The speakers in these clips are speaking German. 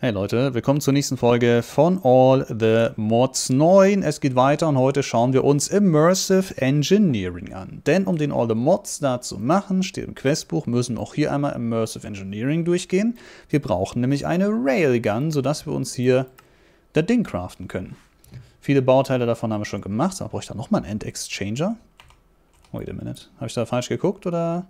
Hey Leute, willkommen zur nächsten Folge von All the Mods 9. Es geht weiter und heute schauen wir uns Immersive Engineering an. Denn um den All the Mods da zu machen, steht im Questbuch, müssen auch hier einmal Immersive Engineering durchgehen. Wir brauchen nämlich eine Railgun, sodass wir uns hier das Ding craften können. Viele Bauteile davon haben wir schon gemacht, aber brauche ich da nochmal einen End-Exchanger? Wait a minute, habe ich da falsch geguckt oder...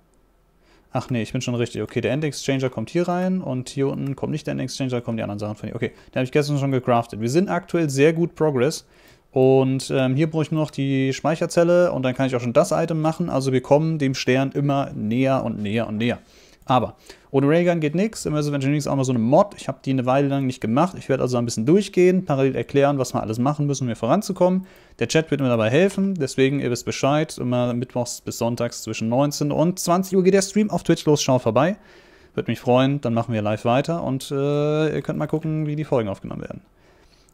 Ach nee, ich bin schon richtig. Okay, der End-Exchanger kommt hier rein und hier unten kommt nicht der End-Exchanger, kommen die anderen Sachen von hier. Okay, den habe ich gestern schon gecraftet. Wir sind aktuell sehr gut Progress. Und ähm, hier brauche ich nur noch die Speicherzelle und dann kann ich auch schon das Item machen. Also wir kommen dem Stern immer näher und näher und näher. Aber ohne Raygun geht nichts. Im Immersive Engineering ist auch mal so eine Mod. Ich habe die eine Weile lang nicht gemacht. Ich werde also ein bisschen durchgehen, parallel erklären, was wir alles machen müssen, um hier voranzukommen. Der Chat wird mir dabei helfen. Deswegen, ihr wisst Bescheid. Immer mittwochs bis sonntags zwischen 19 und 20 Uhr geht der Stream auf Twitch los. Schau vorbei. Würde mich freuen. Dann machen wir live weiter und äh, ihr könnt mal gucken, wie die Folgen aufgenommen werden.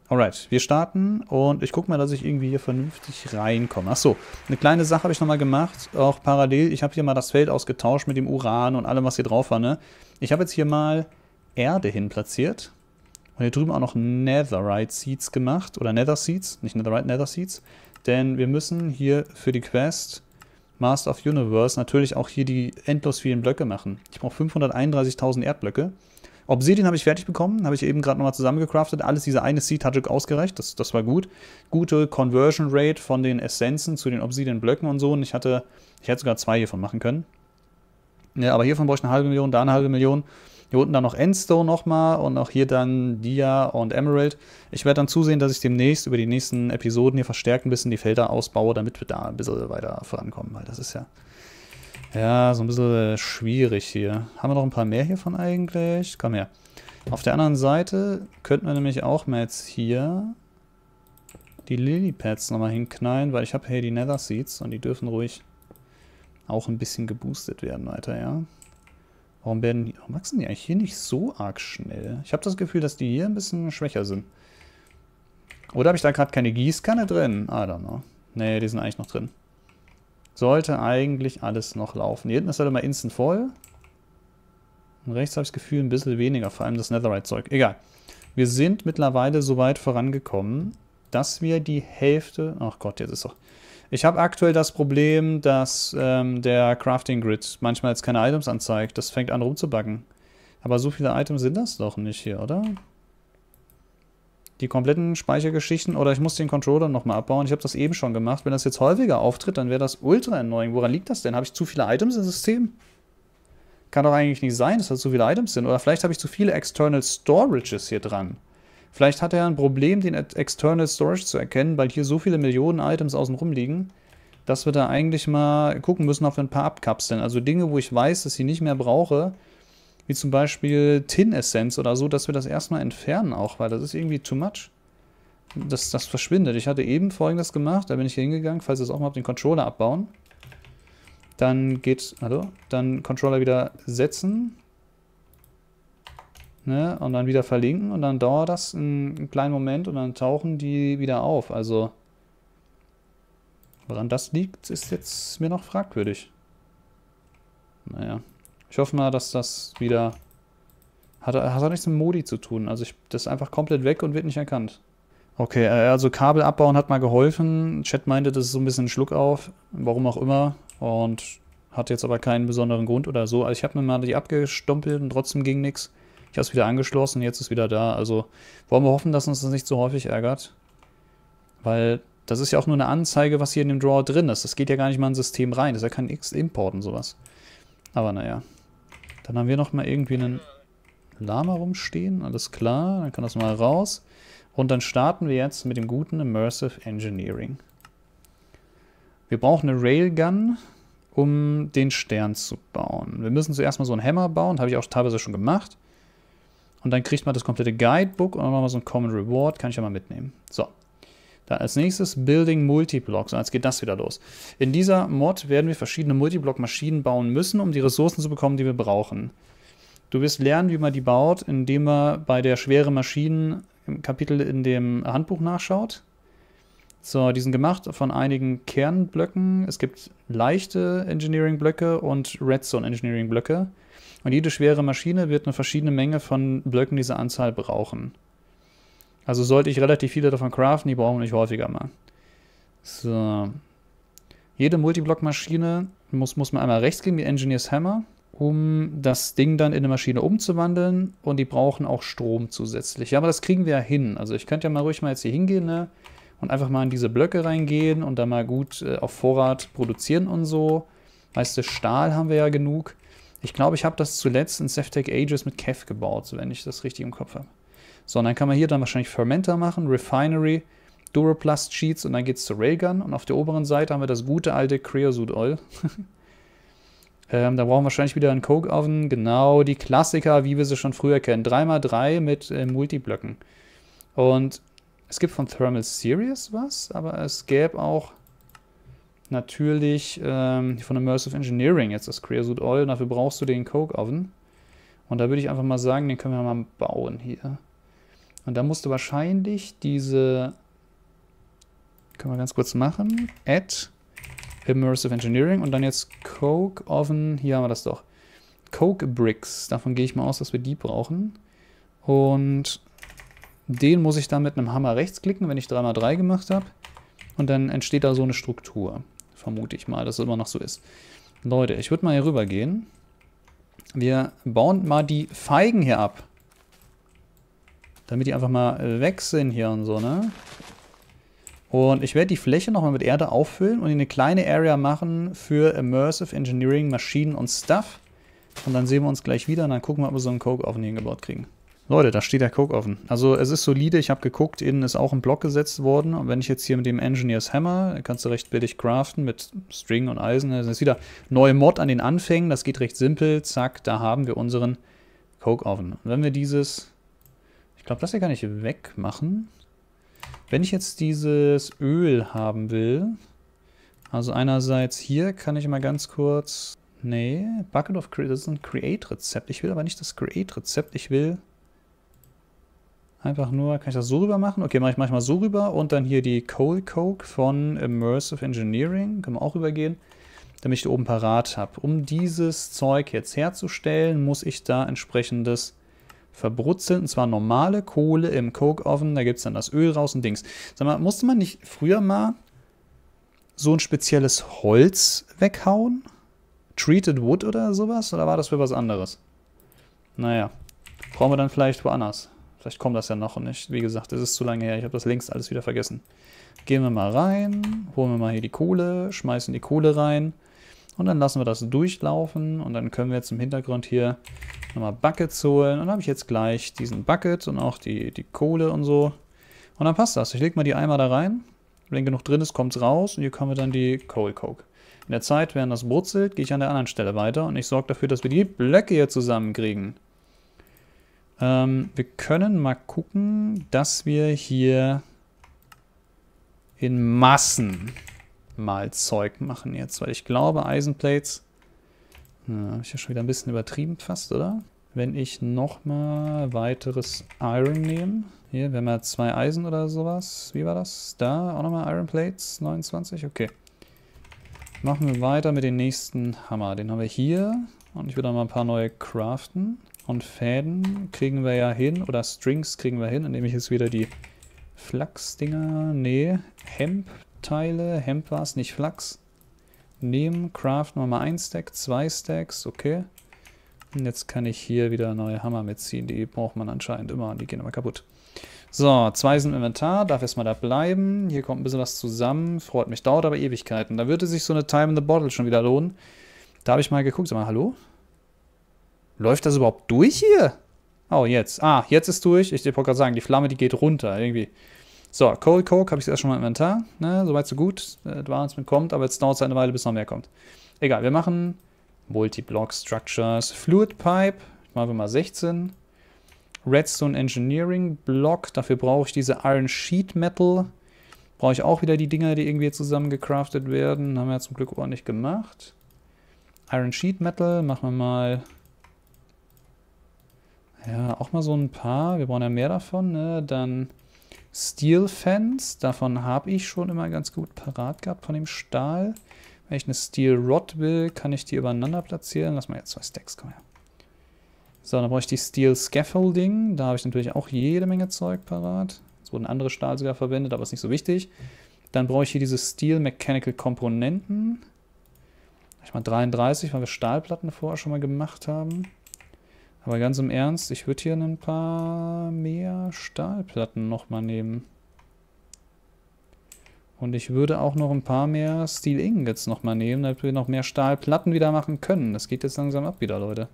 Alright, wir starten und ich gucke mal, dass ich irgendwie hier vernünftig reinkomme. Achso, eine kleine Sache habe ich nochmal gemacht, auch parallel. Ich habe hier mal das Feld ausgetauscht mit dem Uran und allem, was hier drauf war. Ne? Ich habe jetzt hier mal Erde hin platziert und hier drüben auch noch Netherite Seeds gemacht. Oder Nether Seeds, nicht Netherite, Nether Seeds. Denn wir müssen hier für die Quest Master of Universe natürlich auch hier die endlos vielen Blöcke machen. Ich brauche 531.000 Erdblöcke. Obsidian habe ich fertig bekommen, habe ich eben gerade nochmal zusammengecraftet. Alles diese eine Seed hat ausgereicht, das, das war gut. Gute Conversion Rate von den Essenzen zu den Obsidian-Blöcken und so. Und ich hatte, ich hätte sogar zwei hiervon machen können. Ja, aber hiervon brauche ich eine halbe Million, da eine halbe Million. Hier unten dann noch Endstone nochmal und auch hier dann Dia und Emerald. Ich werde dann zusehen, dass ich demnächst über die nächsten Episoden hier verstärkt ein bisschen die Felder ausbaue, damit wir da ein bisschen weiter vorankommen, weil das ist ja ja, so ein bisschen äh, schwierig hier. Haben wir noch ein paar mehr hiervon eigentlich? Komm her. Auf der anderen Seite könnten wir nämlich auch mal jetzt hier die Lilypads nochmal hinknallen, weil ich habe hier die Nether Seeds und die dürfen ruhig auch ein bisschen geboostet werden weiter, ja. Warum werden die, warum wachsen die eigentlich hier nicht so arg schnell? Ich habe das Gefühl, dass die hier ein bisschen schwächer sind. Oder habe ich da gerade keine Gießkanne drin? I don't know. Nee, die sind eigentlich noch drin sollte eigentlich alles noch laufen. Hier hinten ist er halt immer instant voll. Und rechts habe ich das Gefühl ein bisschen weniger, vor allem das Netherite-Zeug. Egal. Wir sind mittlerweile so weit vorangekommen, dass wir die Hälfte... Ach Gott, jetzt ist doch... Ich habe aktuell das Problem, dass ähm, der Crafting Grid manchmal jetzt keine Items anzeigt. Das fängt an rumzubacken. Aber so viele Items sind das doch nicht hier, oder? die kompletten Speichergeschichten oder ich muss den Controller nochmal abbauen. Ich habe das eben schon gemacht. Wenn das jetzt häufiger auftritt, dann wäre das ultra annoying. Woran liegt das denn? Habe ich zu viele Items im System? Kann doch eigentlich nicht sein, dass das zu viele Items sind. Oder vielleicht habe ich zu viele External Storages hier dran. Vielleicht hat er ein Problem, den External Storage zu erkennen, weil hier so viele Millionen Items außen rum liegen, dass wir da eigentlich mal gucken müssen, ob wir ein paar abkapseln. Also Dinge, wo ich weiß, dass ich nicht mehr brauche, wie zum Beispiel Tin-Essenz oder so, dass wir das erstmal entfernen auch, weil das ist irgendwie too much. Das, das verschwindet. Ich hatte eben folgendes gemacht, da bin ich hier hingegangen, falls ihr es auch mal habt, den Controller abbauen. Dann geht, hallo, dann Controller wieder setzen. Ne, und dann wieder verlinken und dann dauert das einen kleinen Moment und dann tauchen die wieder auf. Also, woran das liegt, ist jetzt mir noch fragwürdig. Naja. Ich hoffe mal, dass das wieder... Hat, hat auch nichts mit Modi zu tun. Also ich, das ist einfach komplett weg und wird nicht erkannt. Okay, äh, also Kabel abbauen hat mal geholfen. Chat meinte, das ist so ein bisschen ein Schluck auf. Warum auch immer. Und hat jetzt aber keinen besonderen Grund oder so. Also ich habe mir mal die abgestumpelt und trotzdem ging nichts. Ich habe es wieder angeschlossen, jetzt ist wieder da. Also wollen wir hoffen, dass uns das nicht so häufig ärgert. Weil das ist ja auch nur eine Anzeige, was hier in dem Drawer drin ist. Das geht ja gar nicht mal ins System rein. Das ist ja kein X-Import und sowas. Aber naja. Dann haben wir noch mal irgendwie einen Lama rumstehen. Alles klar, dann kann das mal raus. Und dann starten wir jetzt mit dem guten Immersive Engineering. Wir brauchen eine Railgun, um den Stern zu bauen. Wir müssen zuerst mal so einen Hammer bauen, habe ich auch teilweise schon gemacht. Und dann kriegt man das komplette Guidebook und auch nochmal so ein Common Reward, kann ich ja mal mitnehmen. So, dann als nächstes Building Multiblocks und jetzt geht das wieder los. In dieser Mod werden wir verschiedene Multiblock-Maschinen bauen müssen, um die Ressourcen zu bekommen, die wir brauchen. Du wirst lernen, wie man die baut, indem man bei der schwere Maschinen im Kapitel in dem Handbuch nachschaut. So, die sind gemacht von einigen Kernblöcken. Es gibt leichte Engineering-Blöcke und Redstone-Engineering-Blöcke. Und jede schwere Maschine wird eine verschiedene Menge von Blöcken dieser Anzahl brauchen. Also sollte ich relativ viele davon craften, die brauchen wir nicht häufiger mal. So. Jede Multiblock-Maschine muss, muss man einmal rechts gehen, wie Engineer's Hammer, um das Ding dann in eine Maschine umzuwandeln. Und die brauchen auch Strom zusätzlich. Ja, aber das kriegen wir ja hin. Also ich könnte ja mal ruhig mal jetzt hier hingehen, ne? Und einfach mal in diese Blöcke reingehen und da mal gut äh, auf Vorrat produzieren und so. Weißt du, Stahl haben wir ja genug. Ich glaube, ich habe das zuletzt in Ceftech Ages mit Kev gebaut, wenn ich das richtig im Kopf habe. So, und dann kann man hier dann wahrscheinlich Fermenter machen, Refinery, Duroplast Sheets und dann geht es zur Railgun. Und auf der oberen Seite haben wir das gute alte Creosote Oil. ähm, da brauchen wir wahrscheinlich wieder einen Coke Oven. Genau, die Klassiker, wie wir sie schon früher kennen. 3x3 mit äh, Multiblöcken. Und es gibt von Thermal Series was, aber es gäbe auch natürlich ähm, von Immersive Engineering jetzt das Creosote Oil. Dafür brauchst du den Coke Oven. Und da würde ich einfach mal sagen, den können wir mal bauen hier. Und da musst du wahrscheinlich diese, können wir ganz kurz machen, add Immersive Engineering und dann jetzt Coke Oven, hier haben wir das doch. Coke Bricks, davon gehe ich mal aus, dass wir die brauchen. Und den muss ich dann mit einem Hammer rechtsklicken, wenn ich 3x3 gemacht habe. Und dann entsteht da so eine Struktur. Vermute ich mal, dass es immer noch so ist. Leute, ich würde mal hier rüber gehen. Wir bauen mal die Feigen hier ab. Damit die einfach mal äh, weg sind hier und so, ne? Und ich werde die Fläche nochmal mit Erde auffüllen und eine kleine Area machen für Immersive Engineering, Maschinen und Stuff. Und dann sehen wir uns gleich wieder und dann gucken wir, ob wir so einen Coke-Oven hingebaut kriegen. Leute, da steht der coke offen Also es ist solide, ich habe geguckt, innen ist auch ein Block gesetzt worden. Und wenn ich jetzt hier mit dem Engineer's Hammer, kannst du recht billig craften mit String und Eisen. Also, das ist wieder neue Mod an den Anfängen, das geht recht simpel. Zack, da haben wir unseren coke offen Und Wenn wir dieses ich glaube, das hier kann ich wegmachen. Wenn ich jetzt dieses Öl haben will, also einerseits hier kann ich mal ganz kurz... Nee, Bucket of Create, das ist ein Create-Rezept. Ich will aber nicht das Create-Rezept, ich will einfach nur, kann ich das so rüber machen? Okay, mache ich manchmal so rüber und dann hier die Coal Coke von Immersive Engineering, können wir auch rübergehen, damit ich die oben parat habe. Um dieses Zeug jetzt herzustellen, muss ich da entsprechendes verbrutzelt, und zwar normale Kohle im Coke-Oven, da gibt es dann das Öl raus und Dings. Sag mal, musste man nicht früher mal so ein spezielles Holz weghauen? Treated Wood oder sowas? Oder war das für was anderes? Naja, brauchen wir dann vielleicht woanders. Vielleicht kommt das ja noch nicht. wie gesagt, es ist zu lange her. Ich habe das längst alles wieder vergessen. Gehen wir mal rein, holen wir mal hier die Kohle, schmeißen die Kohle rein. Und dann lassen wir das durchlaufen und dann können wir jetzt im Hintergrund hier nochmal Buckets holen. Und dann habe ich jetzt gleich diesen Bucket und auch die, die Kohle und so. Und dann passt das. Ich lege mal die Eimer da rein. Wenn genug drin ist, kommt es raus und hier können wir dann die Coal Coke. In der Zeit, während das brutzelt, gehe ich an der anderen Stelle weiter und ich sorge dafür, dass wir die Blöcke hier zusammenkriegen. Ähm, wir können mal gucken, dass wir hier in Massen mal Zeug machen jetzt, weil ich glaube, Eisenplates, na, hm, habe ich ja schon wieder ein bisschen übertrieben fast, oder? Wenn ich nochmal weiteres Iron nehme, hier, wenn wir zwei Eisen oder sowas, wie war das? Da auch nochmal Iron Plates, 29, okay. Machen wir weiter mit dem nächsten Hammer, den haben wir hier und ich würde mal ein paar neue craften. Und Fäden kriegen wir ja hin, oder Strings kriegen wir hin, indem ich jetzt wieder die Flachs-Dinger, nee, Hemp, Teile, Hemd war es, nicht Flachs. Nehmen, craften wir mal ein Stack, zwei Stacks, okay. Und jetzt kann ich hier wieder neue Hammer mitziehen, die braucht man anscheinend immer und die gehen immer kaputt. So, zwei sind im Inventar, darf erstmal da bleiben. Hier kommt ein bisschen was zusammen, freut mich, dauert aber Ewigkeiten. Da würde sich so eine Time in the Bottle schon wieder lohnen. Da habe ich mal geguckt, sag mal, hallo? Läuft das überhaupt durch hier? Oh, jetzt. Ah, jetzt ist durch. Ich wollte gerade sagen, die Flamme, die geht runter irgendwie. So, Cold Coke habe ich erst schon mal im Inventar. Ne, soweit so gut. Äh, Advanced mit kommt, aber jetzt dauert es halt eine Weile, bis noch mehr kommt. Egal, wir machen Multi-Block Structures, Fluid Pipe, machen wir mal 16. Redstone Engineering Block, dafür brauche ich diese Iron Sheet Metal. Brauche ich auch wieder die Dinger, die irgendwie zusammengecraftet werden. Haben wir ja zum Glück ordentlich gemacht. Iron Sheet Metal, machen wir mal ja, auch mal so ein paar. Wir brauchen ja mehr davon. Ne? Dann Steel Fence. Davon habe ich schon immer ganz gut parat gehabt von dem Stahl. Wenn ich eine Steel Rod will, kann ich die übereinander platzieren. Lass mal jetzt zwei Stacks, komm her. So, dann brauche ich die Steel Scaffolding. Da habe ich natürlich auch jede Menge Zeug parat. Es wurden andere Stahl sogar verwendet, aber ist nicht so wichtig. Dann brauche ich hier diese Steel Mechanical Komponenten. Ich mal 33, weil wir Stahlplatten vorher schon mal gemacht haben. Aber ganz im Ernst, ich würde hier ein paar mehr Stahlplatten nochmal nehmen. Und ich würde auch noch ein paar mehr Steel Ingots nochmal nehmen, damit wir noch mehr Stahlplatten wieder machen können. Das geht jetzt langsam ab wieder, Leute.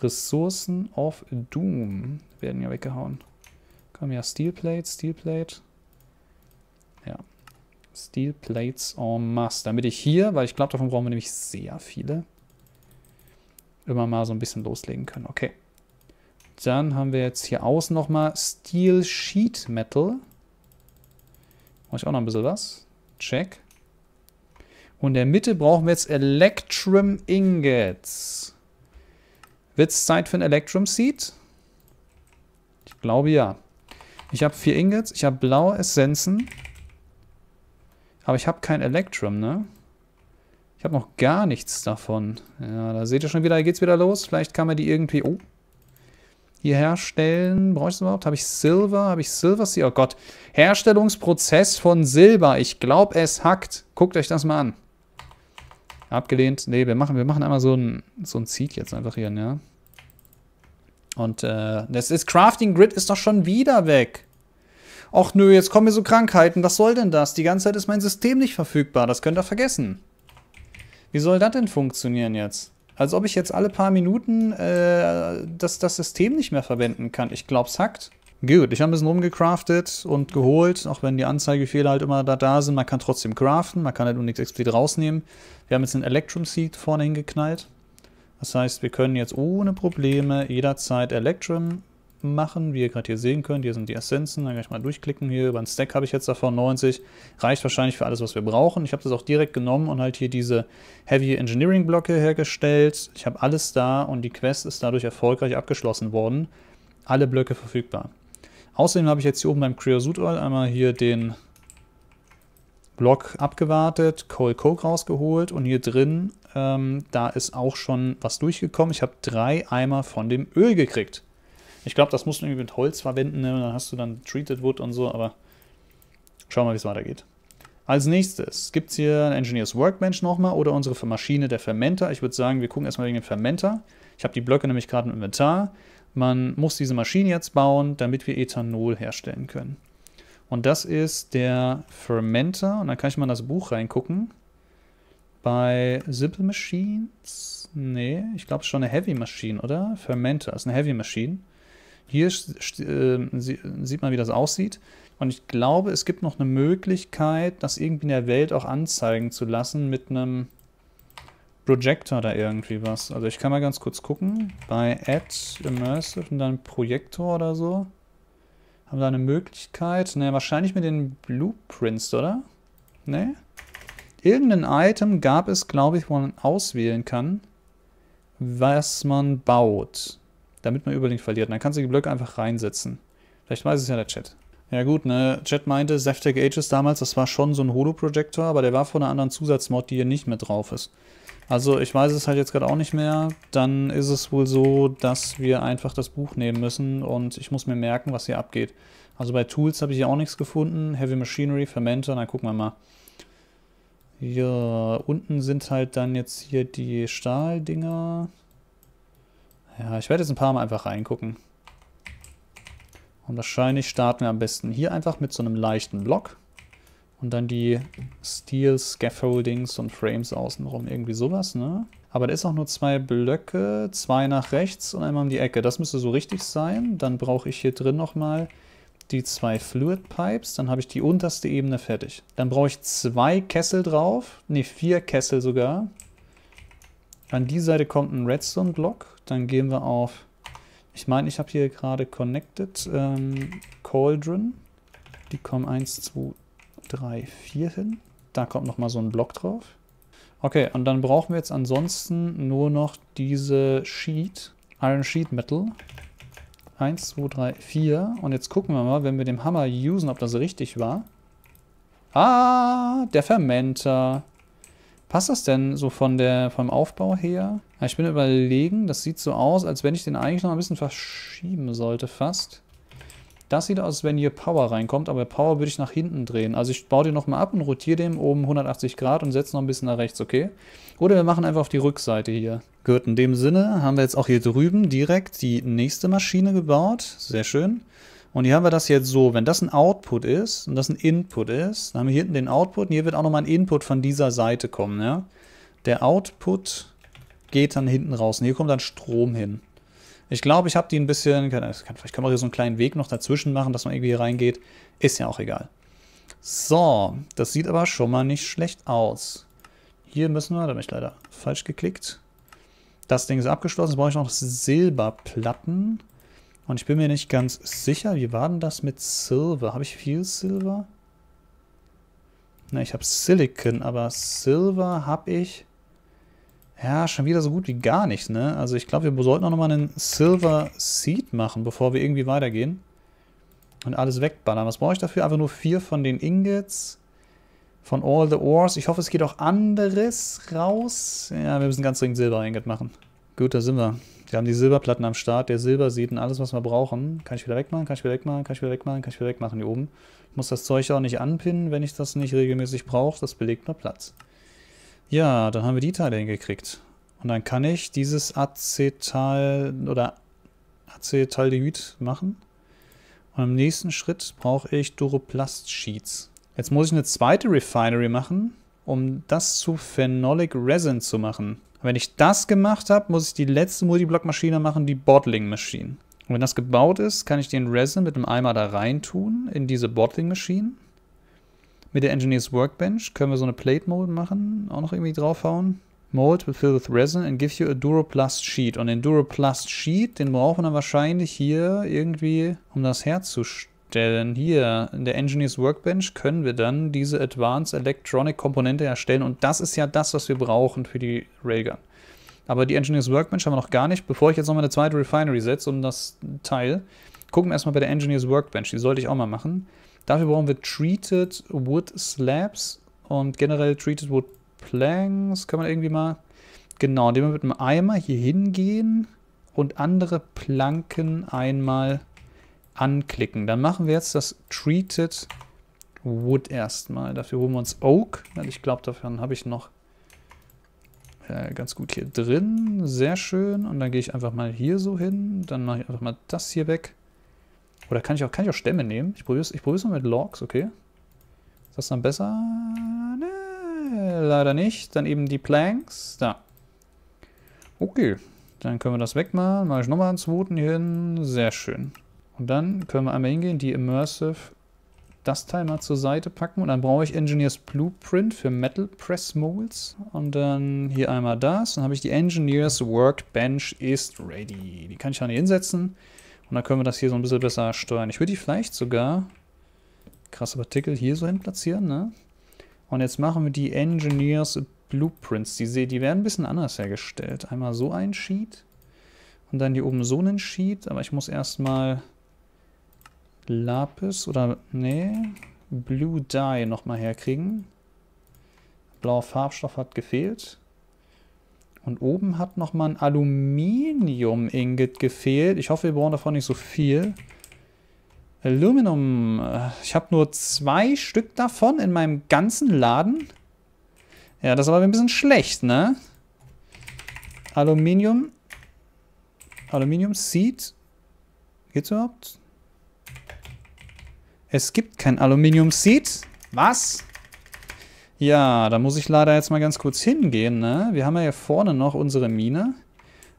Ressourcen of Doom werden ja weggehauen. Komm ja, Steelplate, Steelplate. Ja. Steelplates en masse. Damit ich hier, weil ich glaube, davon brauchen wir nämlich sehr viele immer mal so ein bisschen loslegen können. Okay. Dann haben wir jetzt hier außen nochmal Steel Sheet Metal. Mache ich auch noch ein bisschen was. Check. Und in der Mitte brauchen wir jetzt Electrum Ingots. Wird es Zeit für ein Electrum Seed? Ich glaube ja. Ich habe vier Ingots, ich habe blaue Essenzen. Aber ich habe kein Electrum, ne? Ich habe noch gar nichts davon. Ja, da seht ihr schon wieder, geht's wieder los. Vielleicht kann man die irgendwie... Oh. Hier herstellen. Brauche ich das überhaupt? Habe ich Silber? Habe ich Silver? Oh Gott. Herstellungsprozess von Silber. Ich glaube, es hackt. Guckt euch das mal an. Abgelehnt. Ne, wir machen, wir machen einmal so ein, so ein Seed jetzt einfach hier, ja. Und äh, das ist Crafting Grid ist doch schon wieder weg. Och nö, jetzt kommen mir so Krankheiten. Was soll denn das? Die ganze Zeit ist mein System nicht verfügbar. Das könnt ihr vergessen. Wie soll das denn funktionieren jetzt? Als ob ich jetzt alle paar Minuten äh, das, das System nicht mehr verwenden kann. Ich glaube, es hackt. Gut, ich habe ein bisschen rumgecraftet und geholt, auch wenn die Anzeigefehler halt immer da, da sind. Man kann trotzdem craften, man kann halt nur nichts explizit rausnehmen. Wir haben jetzt einen Electrum Seed vorne hingeknallt. Das heißt, wir können jetzt ohne Probleme jederzeit Electrum machen, wie ihr gerade hier sehen könnt. Hier sind die Essenzen, dann kann ich mal durchklicken hier. Über einen Stack habe ich jetzt davon 90. Reicht wahrscheinlich für alles, was wir brauchen. Ich habe das auch direkt genommen und halt hier diese Heavy Engineering Blocke hergestellt. Ich habe alles da und die Quest ist dadurch erfolgreich abgeschlossen worden. Alle Blöcke verfügbar. Außerdem habe ich jetzt hier oben beim Creosote Oil einmal hier den Block abgewartet, Coal Coke rausgeholt und hier drin, ähm, da ist auch schon was durchgekommen. Ich habe drei Eimer von dem Öl gekriegt. Ich glaube, das musst du irgendwie mit Holz verwenden, ne? dann hast du dann Treated Wood und so, aber schauen wir mal, wie es weitergeht. Als nächstes gibt es hier ein Engineers Workbench nochmal oder unsere Maschine, der Fermenter. Ich würde sagen, wir gucken erstmal wegen dem Fermenter. Ich habe die Blöcke nämlich gerade im Inventar. Man muss diese Maschine jetzt bauen, damit wir Ethanol herstellen können. Und das ist der Fermenter. Und dann kann ich mal in das Buch reingucken. Bei Simple Machines? Nee, ich glaube, es ist schon eine Heavy Machine, oder? Fermenter ist eine Heavy Machine. Hier ähm, sieht man, wie das aussieht. Und ich glaube, es gibt noch eine Möglichkeit, das irgendwie in der Welt auch anzeigen zu lassen mit einem Projector oder irgendwie was. Also ich kann mal ganz kurz gucken. Bei Add Immersive und dann Projektor oder so. Haben wir da eine Möglichkeit? Ne, wahrscheinlich mit den Blueprints, oder? Ne? Irgendein Item gab es, glaube ich, wo man auswählen kann, was man baut damit man Überlink verliert. Und dann kannst du die Blöcke einfach reinsetzen. Vielleicht weiß es ja der Chat. Ja gut, ne, Chat meinte, Zeftek Ages damals, das war schon so ein Holo-Projektor, aber der war von einer anderen Zusatzmod, die hier nicht mehr drauf ist. Also ich weiß es halt jetzt gerade auch nicht mehr. Dann ist es wohl so, dass wir einfach das Buch nehmen müssen und ich muss mir merken, was hier abgeht. Also bei Tools habe ich hier auch nichts gefunden. Heavy Machinery, Fermenter, dann gucken wir mal. Hier unten sind halt dann jetzt hier die Stahldinger. Ja, ich werde jetzt ein paar Mal einfach reingucken. Und wahrscheinlich starten wir am besten hier einfach mit so einem leichten Block. Und dann die Steel Scaffoldings und Frames außenrum. Irgendwie sowas, ne? Aber da ist auch nur zwei Blöcke. Zwei nach rechts und einmal um die Ecke. Das müsste so richtig sein. Dann brauche ich hier drin nochmal die zwei Fluid Pipes. Dann habe ich die unterste Ebene fertig. Dann brauche ich zwei Kessel drauf. Ne, vier Kessel sogar. An die Seite kommt ein Redstone-Block. Dann gehen wir auf... Ich meine, ich habe hier gerade Connected ähm, Cauldron. Die kommen 1, 2, 3, 4 hin. Da kommt nochmal so ein Block drauf. Okay, und dann brauchen wir jetzt ansonsten nur noch diese Sheet. Iron Sheet Metal. 1, 2, 3, 4. Und jetzt gucken wir mal, wenn wir den Hammer usen, ob das richtig war. Ah, der Fermenter. Passt das denn so von der, vom Aufbau her? Ich bin überlegen, das sieht so aus, als wenn ich den eigentlich noch ein bisschen verschieben sollte fast. Das sieht aus, als wenn hier Power reinkommt, aber Power würde ich nach hinten drehen. Also ich baue den nochmal ab und rotiere den oben 180 Grad und setze noch ein bisschen nach rechts, okay? Oder wir machen einfach auf die Rückseite hier. Gut, in dem Sinne haben wir jetzt auch hier drüben direkt die nächste Maschine gebaut. Sehr schön. Und hier haben wir das jetzt so, wenn das ein Output ist und das ein Input ist, dann haben wir hier hinten den Output und hier wird auch nochmal ein Input von dieser Seite kommen. Ja? Der Output geht dann hinten raus und hier kommt dann Strom hin. Ich glaube, ich habe die ein bisschen, kann, vielleicht können wir hier so einen kleinen Weg noch dazwischen machen, dass man irgendwie hier reingeht. Ist ja auch egal. So, das sieht aber schon mal nicht schlecht aus. Hier müssen wir, da habe ich leider falsch geklickt. Das Ding ist abgeschlossen. Jetzt brauche ich noch Silberplatten. Und ich bin mir nicht ganz sicher, wie war denn das mit Silver? Habe ich viel Silver? Ne, ich habe Silicon, aber Silver habe ich... Ja, schon wieder so gut wie gar nicht, ne? Also ich glaube, wir sollten auch nochmal einen Silver Seed machen, bevor wir irgendwie weitergehen. Und alles wegballern. Was brauche ich dafür? Einfach nur vier von den Ingots. Von All the Ores. Ich hoffe, es geht auch anderes raus. Ja, wir müssen ganz dringend Silber-Ingot machen. Gut, da sind wir. Wir haben die Silberplatten am Start, der Silber sieht und alles, was wir brauchen. Kann ich wieder wegmachen, kann ich wieder wegmachen, kann ich wieder wegmachen, kann ich wieder wegmachen hier oben. Ich muss das Zeug auch nicht anpinnen, wenn ich das nicht regelmäßig brauche. Das belegt nur Platz. Ja, dann haben wir die Teile hingekriegt. Und dann kann ich dieses Acetal oder Acetaldehyd machen. Und im nächsten Schritt brauche ich duroplast sheets Jetzt muss ich eine zweite Refinery machen, um das zu Phenolic Resin zu machen. Und wenn ich das gemacht habe, muss ich die letzte Multiblock-Maschine machen, die Bottling maschine Und wenn das gebaut ist, kann ich den Resin mit einem Eimer da reintun in diese Bottling maschine Mit der Engineers Workbench können wir so eine Plate Mold machen, auch noch irgendwie draufhauen. Mold will fill with resin and give you a Duroplast Sheet. Und den Duroplast Sheet, den brauchen wir dann wahrscheinlich hier irgendwie, um das herzustellen denn hier in der Engineers Workbench können wir dann diese Advanced Electronic Komponente erstellen und das ist ja das, was wir brauchen für die Railgun. Aber die Engineers Workbench haben wir noch gar nicht. Bevor ich jetzt noch mal eine zweite Refinery setze um das Teil, gucken wir erstmal bei der Engineers Workbench. Die sollte ich auch mal machen. Dafür brauchen wir Treated Wood Slabs und generell Treated Wood Planks. Kann man irgendwie mal... Genau, indem wir mit einem Eimer hier hingehen und andere Planken einmal anklicken. Dann machen wir jetzt das Treated Wood erstmal. Dafür holen wir uns Oak. Ich glaube, davon habe ich noch äh, ganz gut hier drin. Sehr schön. Und dann gehe ich einfach mal hier so hin. Dann mache ich einfach mal das hier weg. Oder kann ich auch, kann ich auch Stämme nehmen? Ich probiere es ich mal mit Logs, okay. Ist das dann besser? Nee, leider nicht. Dann eben die Planks. Da. Okay. Dann können wir das wegmachen. Mache ich nochmal einen zweiten hier hin. Sehr schön. Und dann können wir einmal hingehen, die Immersive das Teil mal zur Seite packen. Und dann brauche ich Engineers Blueprint für Metal Press Molds. Und dann hier einmal das. Dann habe ich die Engineers Workbench ist ready. Die kann ich dann hier hinsetzen. Und dann können wir das hier so ein bisschen besser steuern. Ich würde die vielleicht sogar, krasse Partikel, hier so hin platzieren. Ne? Und jetzt machen wir die Engineers Blueprints. Die, die werden ein bisschen anders hergestellt. Einmal so ein Sheet. Und dann hier oben so einen Sheet. Aber ich muss erstmal... mal Lapis oder nee, Blue Dye nochmal herkriegen. Blauer Farbstoff hat gefehlt. Und oben hat nochmal ein Aluminium-Ingot gefehlt. Ich hoffe, wir brauchen davon nicht so viel. Aluminium. Ich habe nur zwei Stück davon in meinem ganzen Laden. Ja, das ist aber ein bisschen schlecht, ne? Aluminium. Aluminium Seed. Geht's überhaupt? Es gibt kein Aluminium-Seed. Was? Ja, da muss ich leider jetzt mal ganz kurz hingehen, ne? Wir haben ja hier vorne noch unsere Mine.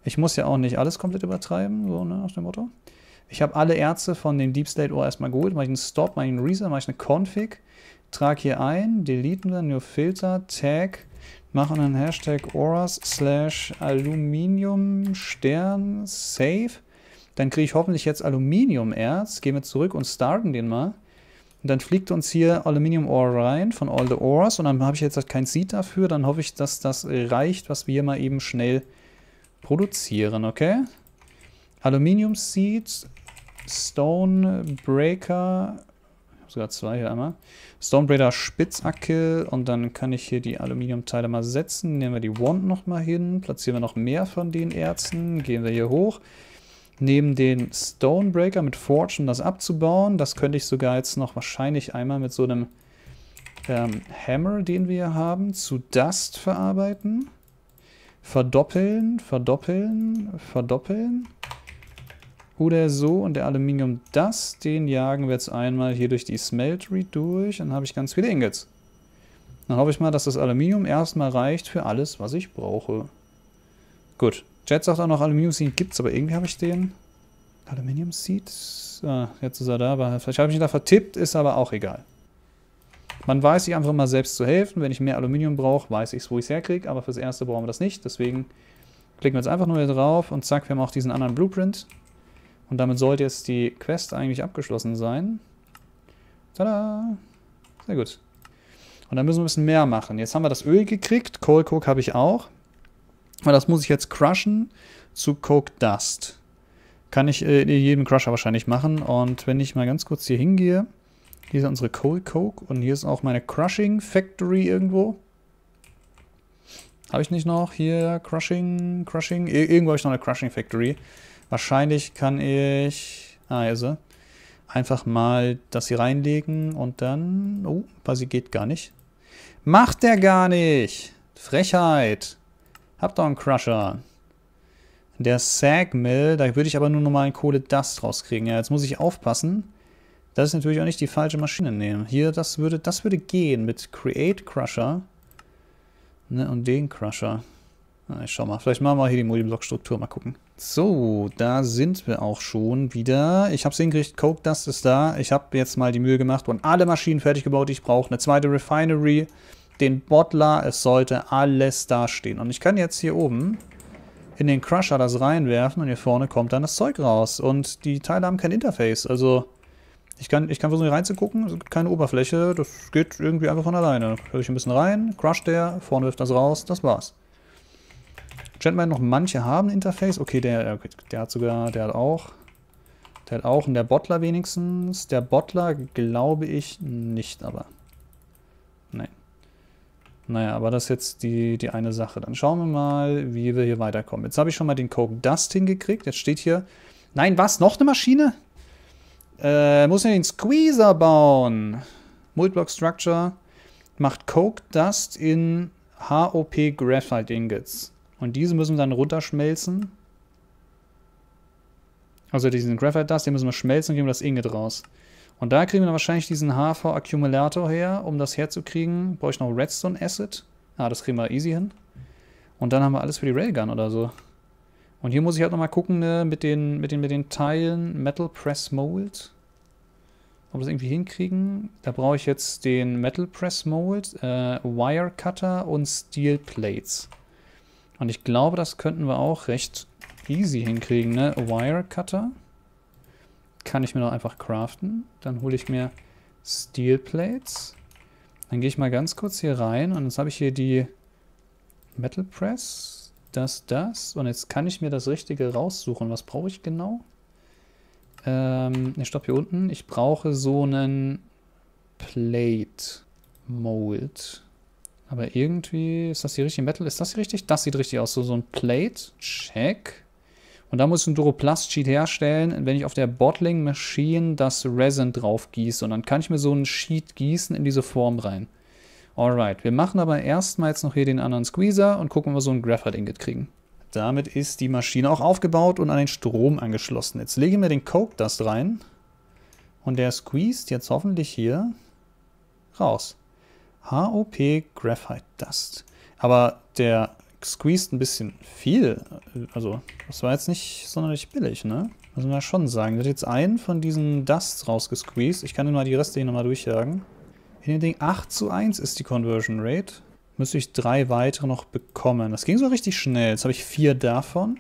Ich muss ja auch nicht alles komplett übertreiben, so, ne, nach dem Motto. Ich habe alle Erze von dem Deep State Ohr erstmal geholt. Mache ich einen Stop, mache ich einen Reset, mache ich eine Config. Trag hier ein, deleten wir, New Filter, Tag, mache einen Hashtag Auras slash Aluminium Stern Save. Dann kriege ich hoffentlich jetzt Aluminiumerz. Gehen wir zurück und starten den mal. Und dann fliegt uns hier Aluminium Ore rein von All the Ores. Und dann habe ich jetzt halt kein Seed dafür. Dann hoffe ich, dass das reicht, was wir hier mal eben schnell produzieren, okay? Aluminium Seed, Stone Breaker, ich habe sogar zwei hier einmal. Stonebreaker Spitzacke und dann kann ich hier die Aluminiumteile mal setzen. Nehmen wir die Wand nochmal hin, platzieren wir noch mehr von den Erzen, gehen wir hier hoch neben den Stonebreaker mit Forge, um das abzubauen. Das könnte ich sogar jetzt noch wahrscheinlich einmal mit so einem ähm, Hammer, den wir hier haben, zu Dust verarbeiten. Verdoppeln, verdoppeln, verdoppeln. Oder so. Und der Aluminium Dust, den jagen wir jetzt einmal hier durch die Smeltery durch. Dann habe ich ganz viele Ingots. Dann hoffe ich mal, dass das Aluminium erstmal reicht für alles, was ich brauche. Gut, Jet sagt auch noch, Aluminium Seed gibt es, aber irgendwie habe ich den. Aluminium Seed? Ah, jetzt ist er da, aber vielleicht habe ich ihn da vertippt, ist aber auch egal. Man weiß sich einfach mal selbst zu helfen. Wenn ich mehr Aluminium brauche, weiß ich es, wo ich es herkriege, aber fürs Erste brauchen wir das nicht. Deswegen klicken wir jetzt einfach nur hier drauf und zack, wir haben auch diesen anderen Blueprint. Und damit sollte jetzt die Quest eigentlich abgeschlossen sein. Tada! Sehr gut. Und dann müssen wir ein bisschen mehr machen. Jetzt haben wir das Öl gekriegt, Kohlkog habe ich auch. Weil das muss ich jetzt crushen zu Coke Dust. Kann ich äh, in jedem Crusher wahrscheinlich machen. Und wenn ich mal ganz kurz hier hingehe, hier ist unsere Coal Coke und hier ist auch meine Crushing Factory irgendwo. Habe ich nicht noch? Hier, Crushing, Crushing. Irgendwo habe ich noch eine Crushing Factory. Wahrscheinlich kann ich... Ah, hier ist sie. Einfach mal das hier reinlegen und dann... Oh, quasi geht gar nicht. Macht der gar nicht! Frechheit! Hab doch einen Crusher. Der Sagmill, da würde ich aber nur normalen Kohle Dust rauskriegen. Ja, jetzt muss ich aufpassen, Das ist natürlich auch nicht die falsche Maschine nehmen. Hier, das würde, das würde gehen mit Create Crusher. Ne, und den Crusher. Na, ich schau mal. Vielleicht machen wir hier die Multiblock-Struktur. Mal gucken. So, da sind wir auch schon wieder. Ich hab's hingekriegt. Coke Dust ist da. Ich habe jetzt mal die Mühe gemacht und alle Maschinen fertig gebaut, die ich brauche. Eine zweite Refinery den Bottler, es sollte alles dastehen. Und ich kann jetzt hier oben in den Crusher das reinwerfen und hier vorne kommt dann das Zeug raus. Und die Teile haben kein Interface, also ich kann, ich kann versuchen hier reinzugucken, es gibt keine Oberfläche, das geht irgendwie einfach von alleine. Hör ich ein bisschen rein, crush der, vorne wirft das raus, das war's. Gentleman noch manche haben Interface, okay, der, der hat sogar, der hat auch. Der hat auch, und der Bottler wenigstens. Der Bottler glaube ich nicht, aber. Nein. Naja, aber das ist jetzt die, die eine Sache. Dann schauen wir mal, wie wir hier weiterkommen. Jetzt habe ich schon mal den Coke Dust hingekriegt. Jetzt steht hier... Nein, was? Noch eine Maschine? Äh, muss ich den Squeezer bauen? Multblock Structure macht Coke Dust in HOP Graphite Ingots. Und diese müssen wir dann runterschmelzen. Also diesen Graphite Dust, den müssen wir schmelzen und geben das Ingot raus. Und da kriegen wir dann wahrscheinlich diesen HV-Accumulator her, um das herzukriegen. Brauche ich noch Redstone-Acid. Ah, das kriegen wir easy hin. Und dann haben wir alles für die Railgun oder so. Und hier muss ich halt nochmal gucken, ne, mit den, mit den, mit den Teilen Metal Press Mold. Ob wir das irgendwie hinkriegen. Da brauche ich jetzt den Metal Press Mold, äh, Wire Cutter und Steel Plates. Und ich glaube, das könnten wir auch recht easy hinkriegen, ne? Wire Cutter kann ich mir noch einfach craften. Dann hole ich mir Steel Plates. Dann gehe ich mal ganz kurz hier rein und jetzt habe ich hier die Metal Press, das, das. Und jetzt kann ich mir das Richtige raussuchen. Was brauche ich genau? Ähm, ne, stopp hier unten. Ich brauche so einen Plate Mold. Aber irgendwie, ist das hier richtig Metal? Ist das hier richtig? Das sieht richtig aus, so, so ein Plate. Check. Und da muss ich einen Duroplast-Sheet herstellen, wenn ich auf der Bottling Machine das Resin drauf gieße. Und dann kann ich mir so einen Sheet gießen in diese Form rein. Alright, wir machen aber erstmal jetzt noch hier den anderen Squeezer und gucken, ob wir so einen Graphite-Ingot kriegen. Damit ist die Maschine auch aufgebaut und an den Strom angeschlossen. Jetzt lege ich mir den Coke Dust rein und der squeezed jetzt hoffentlich hier raus. HOP Graphite Dust. Aber der squeezed ein bisschen viel. Also, das war jetzt nicht sonderlich billig, ne? Muss man ja schon sagen. Der hat jetzt einen von diesen Dusts rausgesqueezed. Ich kann mal die Reste hier nochmal durchjagen. In dem Ding 8 zu 1 ist die Conversion Rate. Müsste ich drei weitere noch bekommen. Das ging so richtig schnell. Jetzt habe ich vier davon.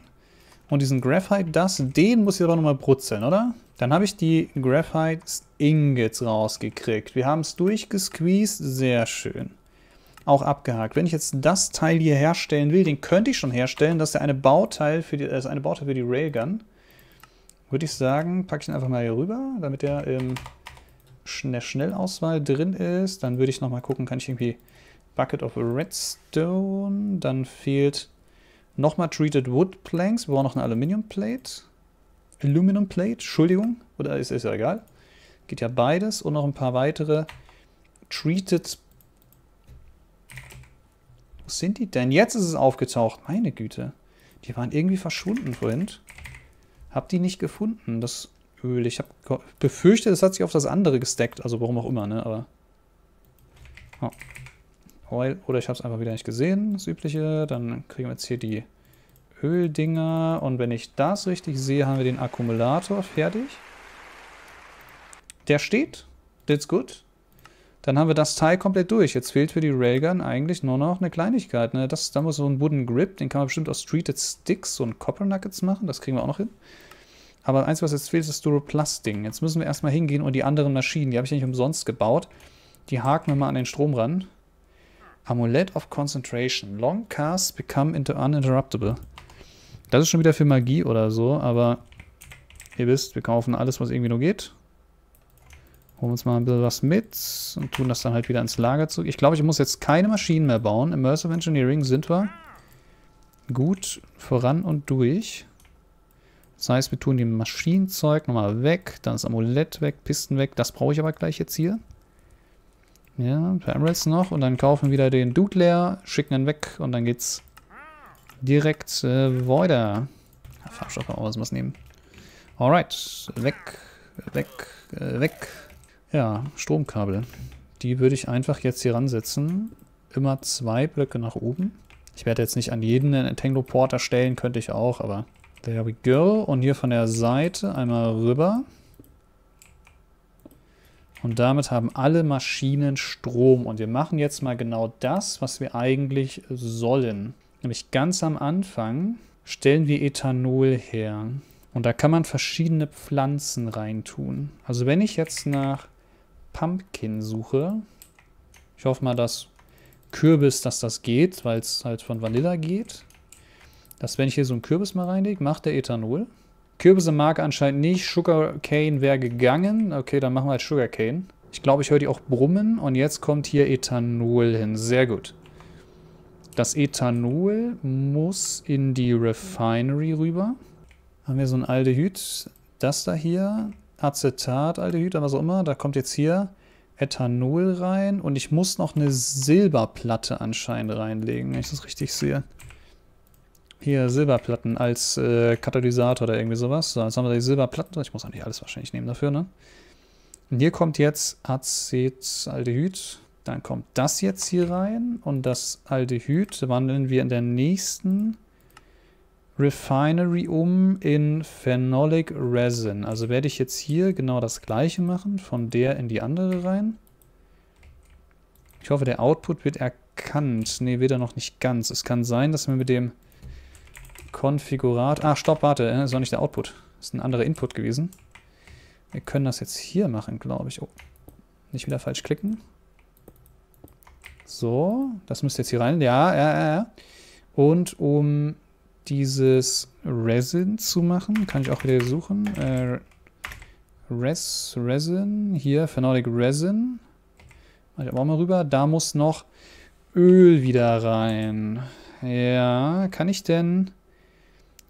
Und diesen Graphite Dust, den muss ich aber nochmal brutzeln, oder? Dann habe ich die Graphite Ingots rausgekriegt. Wir haben es durchgesqueezed. Sehr schön auch abgehakt. Wenn ich jetzt das Teil hier herstellen will, den könnte ich schon herstellen, das ist eine Bauteil für die, das ist eine Bauteil für die Railgun. Würde ich sagen, packe ich ihn einfach mal hier rüber, damit der in der Schnellauswahl drin ist. Dann würde ich nochmal gucken, kann ich irgendwie Bucket of Redstone. Dann fehlt nochmal Treated Wood Planks. Wir brauchen noch eine Aluminium Plate. Aluminum Plate, Entschuldigung. Oder ist, ist ja egal. Geht ja beides. Und noch ein paar weitere Treated wo sind die denn? Jetzt ist es aufgetaucht. Meine Güte. Die waren irgendwie verschwunden vorhin. Hab die nicht gefunden, das Öl. Ich habe befürchtet, es hat sich auf das andere gesteckt. Also warum auch immer, ne? Aber... Oh. Oil. Oder ich habe es einfach wieder nicht gesehen, das übliche. Dann kriegen wir jetzt hier die Öldinger. Und wenn ich das richtig sehe, haben wir den Akkumulator fertig. Der steht. That's good. Dann haben wir das Teil komplett durch. Jetzt fehlt für die Railgun eigentlich nur noch eine Kleinigkeit. Ne? Das, da muss so ein Wooden Grip, den kann man bestimmt aus Treated Sticks und Copper Nuggets machen. Das kriegen wir auch noch hin. Aber eins, was jetzt fehlt, ist das Duroplast-Ding. Jetzt müssen wir erstmal hingehen und die anderen Maschinen, die habe ich nicht umsonst gebaut, die haken wir mal an den Strom ran. Amulett of Concentration. Long casts become into uninterruptible. Das ist schon wieder für Magie oder so, aber ihr wisst, wir kaufen alles, was irgendwie nur geht. Holen wir uns mal ein bisschen was mit und tun das dann halt wieder ins Lager zurück. Ich glaube, ich muss jetzt keine Maschinen mehr bauen. Immersive Engineering sind wir gut voran und durch. Das heißt, wir tun die Maschinenzeug nochmal weg, dann das Amulett weg, Pisten weg. Das brauche ich aber gleich jetzt hier. Ja, ein paar Emeralds noch und dann kaufen wir wieder den Dude leer, schicken ihn weg und dann geht's direkt äh, weiter. Ja, Farbstoff, aber was muss nehmen. Alright, weg, weg, äh, weg. Ja, Stromkabel. Die würde ich einfach jetzt hier ransetzen. Immer zwei Blöcke nach oben. Ich werde jetzt nicht an jeden einen Entangloporter stellen, könnte ich auch, aber... There we go. Und hier von der Seite einmal rüber. Und damit haben alle Maschinen Strom. Und wir machen jetzt mal genau das, was wir eigentlich sollen. Nämlich ganz am Anfang stellen wir Ethanol her. Und da kann man verschiedene Pflanzen reintun. Also wenn ich jetzt nach Pumpkin suche. Ich hoffe mal, dass Kürbis, dass das geht, weil es halt von Vanilla geht. Dass wenn ich hier so einen Kürbis mal reinlege, macht der Ethanol. Kürbisse mag anscheinend nicht. Sugarcane wäre gegangen. Okay, dann machen wir halt Sugarcane. Ich glaube, ich höre die auch brummen. Und jetzt kommt hier Ethanol hin. Sehr gut. Das Ethanol muss in die Refinery rüber. Haben wir so ein Aldehyd. Das da hier Acetat, Aldehyd, was auch immer. Da kommt jetzt hier Ethanol rein und ich muss noch eine Silberplatte anscheinend reinlegen, wenn ich das richtig sehe. Hier Silberplatten als äh, Katalysator oder irgendwie sowas. So, jetzt haben wir die Silberplatten. Ich muss eigentlich alles wahrscheinlich nehmen dafür, ne? Und hier kommt jetzt Acetaldehyd. Dann kommt das jetzt hier rein und das Aldehyd wandeln wir in der nächsten Refinery um in Phenolic Resin. Also werde ich jetzt hier genau das gleiche machen, von der in die andere rein. Ich hoffe, der Output wird erkannt. Ne, wird er noch nicht ganz. Es kann sein, dass wir mit dem Konfigurator... Ach, stopp, warte. Äh, das war nicht der Output. Das ist ein anderer Input gewesen. Wir können das jetzt hier machen, glaube ich. Oh, nicht wieder falsch klicken. So, das müsste jetzt hier rein. Ja, ja, ja, ja. Und um dieses Resin zu machen. Kann ich auch wieder suchen. Äh, Res, Resin, hier, Phenolic Resin. Mach ich aber auch mal rüber. Da muss noch Öl wieder rein. Ja, kann ich denn...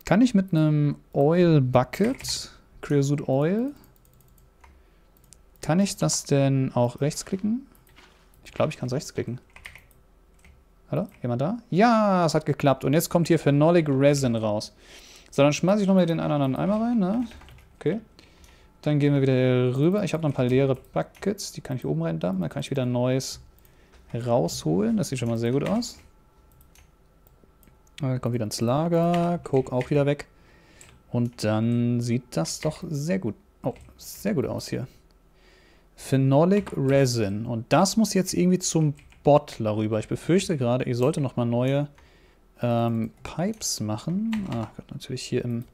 Kann ich mit einem Oil Bucket, Creosote Oil, kann ich das denn auch rechtsklicken? Ich glaube, ich kann es rechtsklicken. Hallo? Jemand da? Ja, es hat geklappt. Und jetzt kommt hier Phenolic Resin raus. So, dann schmeiße ich nochmal den einen anderen Eimer rein. Ne? Okay. Dann gehen wir wieder rüber. Ich habe noch ein paar leere Buckets. Die kann ich oben rein dumpen. Dann kann ich wieder ein neues rausholen. Das sieht schon mal sehr gut aus. Ah, kommt wieder ins Lager. Coke auch wieder weg. Und dann sieht das doch sehr gut. Oh, sehr gut aus hier. Phenolic Resin. Und das muss jetzt irgendwie zum Bottler rüber. Ich befürchte gerade, ich sollte nochmal neue ähm, Pipes machen. Ah Gott, natürlich hier im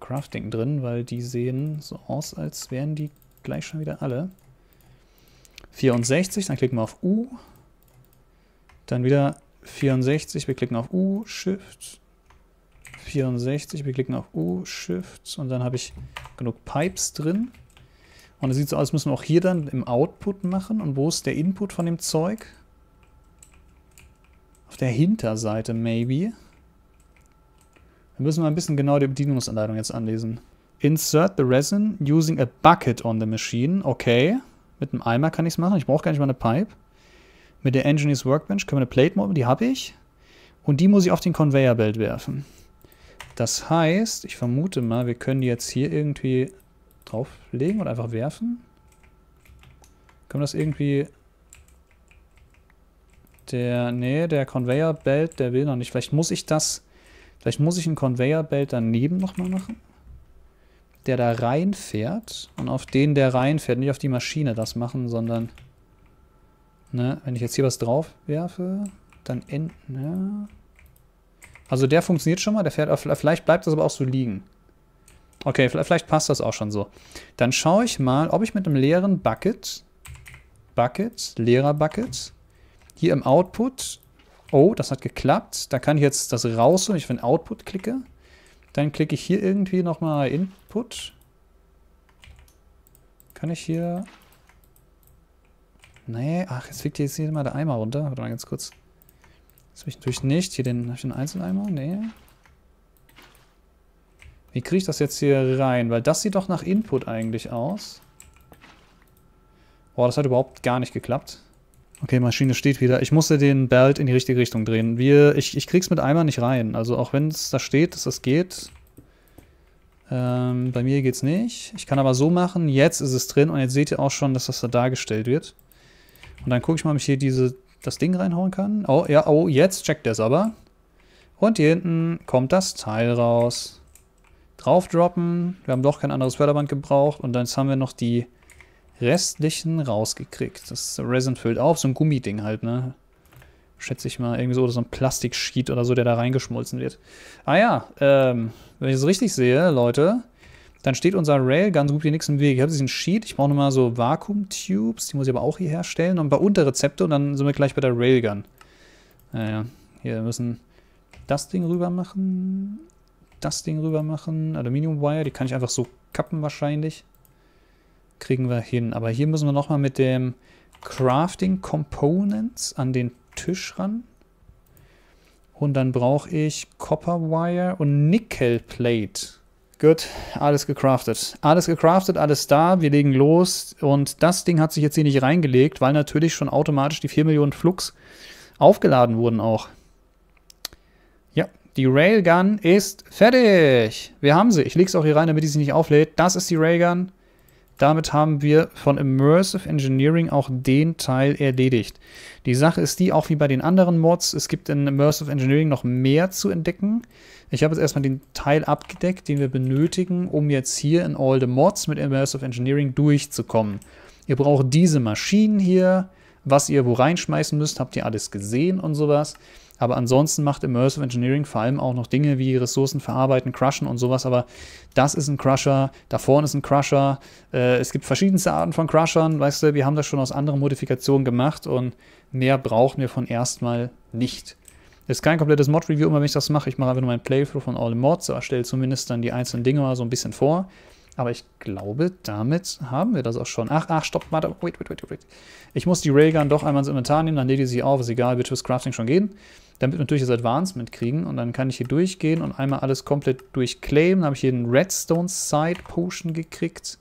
Crafting drin, weil die sehen so aus, als wären die gleich schon wieder alle. 64, dann klicken wir auf U. Dann wieder 64, wir klicken auf U, Shift. 64, wir klicken auf U, Shift. Und dann habe ich genug Pipes drin. Und es sieht so aus, müssen wir auch hier dann im Output machen. Und wo ist der Input von dem Zeug? Auf der Hinterseite, maybe. Wir müssen mal ein bisschen genau die Bedienungsanleitung jetzt anlesen. Insert the resin using a bucket on the machine. Okay. Mit einem Eimer kann ich es machen. Ich brauche gar nicht mal eine Pipe. Mit der Engineer's Workbench können wir eine Plate mobben. Die habe ich. Und die muss ich auf den Conveyor Belt werfen. Das heißt, ich vermute mal, wir können die jetzt hier irgendwie drauflegen oder einfach werfen. Können wir das irgendwie der, nee, der Conveyor Belt, der will noch nicht. Vielleicht muss ich das, vielleicht muss ich einen Conveyor Belt daneben nochmal machen. Der da reinfährt und auf den, der reinfährt, nicht auf die Maschine das machen, sondern, ne, wenn ich jetzt hier was drauf werfe, dann enden, ne. Also der funktioniert schon mal, der fährt, vielleicht bleibt das aber auch so liegen. Okay, vielleicht passt das auch schon so. Dann schaue ich mal, ob ich mit einem leeren Bucket, Bucket, leerer Bucket, hier im Output, oh, das hat geklappt. Da kann ich jetzt das raus, wenn ich auf den Output klicke. Dann klicke ich hier irgendwie nochmal Input. Kann ich hier... Nee, ach, jetzt fliegt jetzt hier mal der Eimer runter. Warte mal ganz kurz. Das habe ich natürlich nicht. Hier den, den Einzeleimer? Nee. Wie kriege ich das jetzt hier rein? Weil das sieht doch nach Input eigentlich aus. Boah, das hat überhaupt gar nicht geklappt. Okay, Maschine steht wieder. Ich musste den Belt in die richtige Richtung drehen. Wir, ich, ich krieg's mit einmal nicht rein. Also auch wenn es da steht, dass das geht. Ähm, bei mir geht's nicht. Ich kann aber so machen. Jetzt ist es drin und jetzt seht ihr auch schon, dass das da dargestellt wird. Und dann gucke ich mal, ob ich hier diese, das Ding reinhauen kann. Oh, ja, oh, jetzt checkt er es aber. Und hier hinten kommt das Teil raus. Draufdroppen. Wir haben doch kein anderes Förderband gebraucht. Und dann haben wir noch die restlichen rausgekriegt. Das Resin füllt auf, so ein Gummiding halt, ne? Schätze ich mal, irgendwie so, oder so ein Plastiksheet oder so, der da reingeschmolzen wird. Ah ja, ähm, wenn ich es richtig sehe, Leute, dann steht unser Rail ganz gut hier nichts im Weg. Ich habe diesen Sheet, ich brauche nochmal so Vakuum-Tubes, die muss ich aber auch hier herstellen und ein paar Unterrezepte und dann sind wir gleich bei der Railgun. Naja, hier müssen das Ding rüber machen, das Ding rüber machen, Aluminium-Wire, die kann ich einfach so kappen wahrscheinlich kriegen wir hin. Aber hier müssen wir nochmal mit dem Crafting Components an den Tisch ran. Und dann brauche ich Copper Wire und Nickel Plate. Gut, alles gecraftet. Alles gecraftet, alles da, wir legen los. Und das Ding hat sich jetzt hier nicht reingelegt, weil natürlich schon automatisch die 4 Millionen Flux aufgeladen wurden auch. Ja, die Railgun ist fertig. Wir haben sie. Ich lege es auch hier rein, damit die sich nicht auflädt. Das ist die Railgun. Damit haben wir von Immersive Engineering auch den Teil erledigt. Die Sache ist die, auch wie bei den anderen Mods, es gibt in Immersive Engineering noch mehr zu entdecken. Ich habe jetzt erstmal den Teil abgedeckt, den wir benötigen, um jetzt hier in All the Mods mit Immersive Engineering durchzukommen. Ihr braucht diese Maschinen hier, was ihr wo reinschmeißen müsst, habt ihr alles gesehen und sowas. Aber ansonsten macht Immersive Engineering vor allem auch noch Dinge wie Ressourcen verarbeiten, Crushen und sowas. Aber das ist ein Crusher, da vorne ist ein Crusher. Äh, es gibt verschiedenste Arten von Crushern. Weißt du, wir haben das schon aus anderen Modifikationen gemacht und mehr brauchen wir von erstmal nicht. Ist kein komplettes Mod-Review, immer wenn ich das mache. Ich mache einfach nur meinen Playthrough von All the Mods, so erstelle zumindest dann die einzelnen Dinge mal so ein bisschen vor. Aber ich glaube, damit haben wir das auch schon. Ach, ach, stopp, warte, wait, wait, wait, wait. Ich muss die Railgun doch einmal ins Inventar nehmen, dann lädt die sie auf, ist egal, wird fürs Crafting schon gehen damit wir natürlich das Advancement kriegen. Und dann kann ich hier durchgehen und einmal alles komplett durchclaimen. Dann habe ich hier einen Redstone Side Potion gekriegt.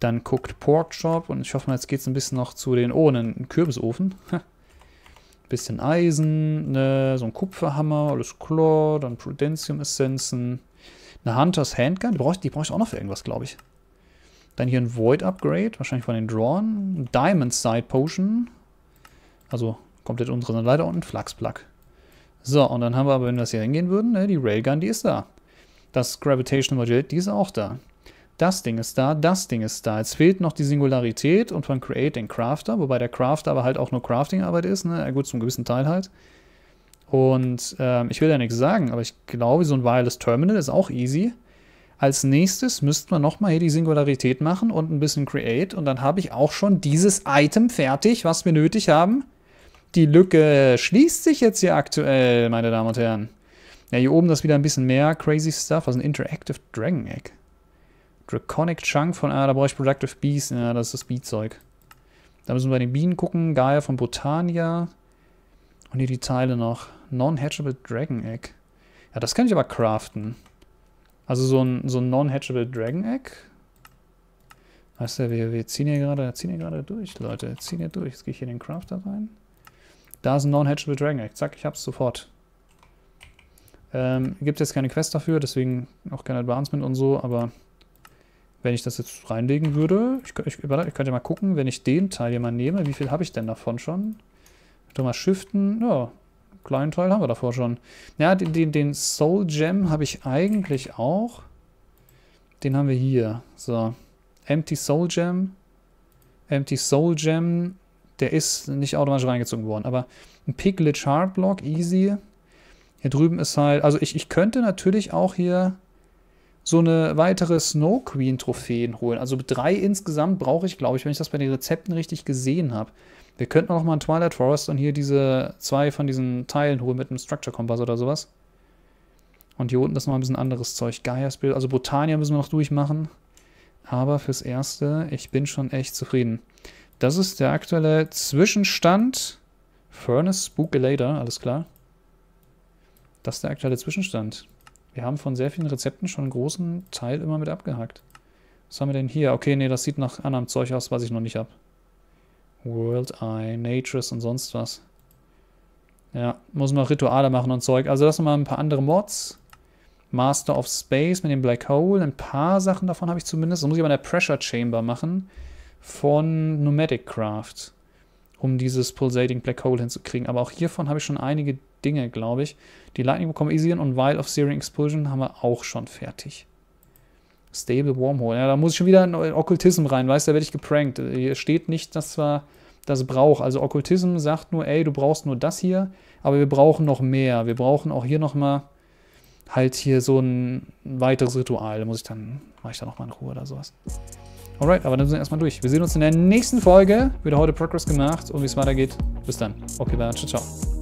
Dann guckt Porkchop und ich hoffe mal, jetzt geht es ein bisschen noch zu den... Oh, einen Kürbisofen. bisschen Eisen, ne, so ein Kupferhammer, alles klar. dann Prudentium-Essenzen. Eine Hunters Handgun, die brauche ich, brauch ich auch noch für irgendwas, glaube ich. Dann hier ein Void-Upgrade, wahrscheinlich von den Drawn. Diamond Side Potion. Also komplett unsere Leiter und ein Flachsplug. So, und dann haben wir aber, wenn wir das hier hingehen würden, ne, die Railgun, die ist da. Das Gravitational Modulate, die ist auch da. Das Ding ist da, das Ding ist da. Jetzt fehlt noch die Singularität und von Create den Crafter, wobei der Crafter aber halt auch nur Crafting-Arbeit ist, ne? gut, zum gewissen Teil halt. Und ähm, ich will ja nichts sagen, aber ich glaube, so ein Wireless Terminal ist auch easy. Als nächstes müssten wir nochmal hier die Singularität machen und ein bisschen Create und dann habe ich auch schon dieses Item fertig, was wir nötig haben, die Lücke schließt sich jetzt hier aktuell, meine Damen und Herren. Ja, hier oben das wieder ein bisschen mehr crazy stuff. Also ein Interactive Dragon Egg? Draconic Chunk von, ah, da brauche ich Productive Bees. Ja, das ist das Bee-Zeug. Da müssen wir bei den Bienen gucken. Gaia von Botania. Und hier die Teile noch. Non-Hatchable Dragon Egg. Ja, das kann ich aber craften. Also so ein, so ein Non-Hatchable Dragon Egg. Weißt du, wir, wir ziehen hier gerade ziehen hier gerade durch, Leute. Ziehen hier durch. Jetzt gehe ich hier in den Crafter rein. Da ist ein Non-Hatchable Dragon Egg. Zack, ich hab's sofort. Ähm, gibt jetzt keine Quest dafür, deswegen auch kein Advancement und so, aber wenn ich das jetzt reinlegen würde, ich, ich, ich könnte mal gucken, wenn ich den Teil hier mal nehme, wie viel habe ich denn davon schon? Ich mal shiften, ja, einen kleinen Teil haben wir davor schon. Ja, den, den, den Soul Gem habe ich eigentlich auch. Den haben wir hier, so. Empty Soul Gem. Empty Soul Gem der ist nicht automatisch reingezogen worden. Aber ein Piglet Hard easy. Hier drüben ist halt, also ich, ich könnte natürlich auch hier so eine weitere Snow Queen Trophäen holen. Also drei insgesamt brauche ich, glaube ich, wenn ich das bei den Rezepten richtig gesehen habe. Wir könnten auch mal ein Twilight Forest und hier diese zwei von diesen Teilen holen mit einem Structure Compass oder sowas. Und hier unten ist noch ein bisschen anderes Zeug. Gaia's Bild, also Botania müssen wir noch durchmachen. Aber fürs Erste, ich bin schon echt zufrieden. Das ist der aktuelle Zwischenstand. Furnace Spook Later, alles klar. Das ist der aktuelle Zwischenstand. Wir haben von sehr vielen Rezepten schon einen großen Teil immer mit abgehackt. Was haben wir denn hier? Okay, nee, das sieht nach anderem Zeug aus, was ich noch nicht habe. World Eye, Natures und sonst was. Ja, muss noch Rituale machen und Zeug. Also das nochmal ein paar andere Mods. Master of Space mit dem Black Hole. Ein paar Sachen davon habe ich zumindest. Das muss ich aber in der Pressure Chamber machen von Nomadic Craft, um dieses Pulsating Black Hole hinzukriegen. Aber auch hiervon habe ich schon einige Dinge, glaube ich. Die Lightning Bomb Elysian und Wild of Searing Explosion haben wir auch schon fertig. Stable Wormhole. Ja, da muss ich schon wieder in Okkultism rein, weißt du, da werde ich geprankt. Hier steht nicht, dass wir das braucht. Also Okkultism sagt nur, ey, du brauchst nur das hier, aber wir brauchen noch mehr. Wir brauchen auch hier nochmal halt hier so ein weiteres Ritual. Da muss ich dann, mache ich dann nochmal in Ruhe oder sowas. Alright, aber dann sind wir erstmal durch. Wir sehen uns in der nächsten Folge. Wieder heute Progress gemacht und wie es weitergeht. Bis dann. Okay, dann. Ciao, ciao.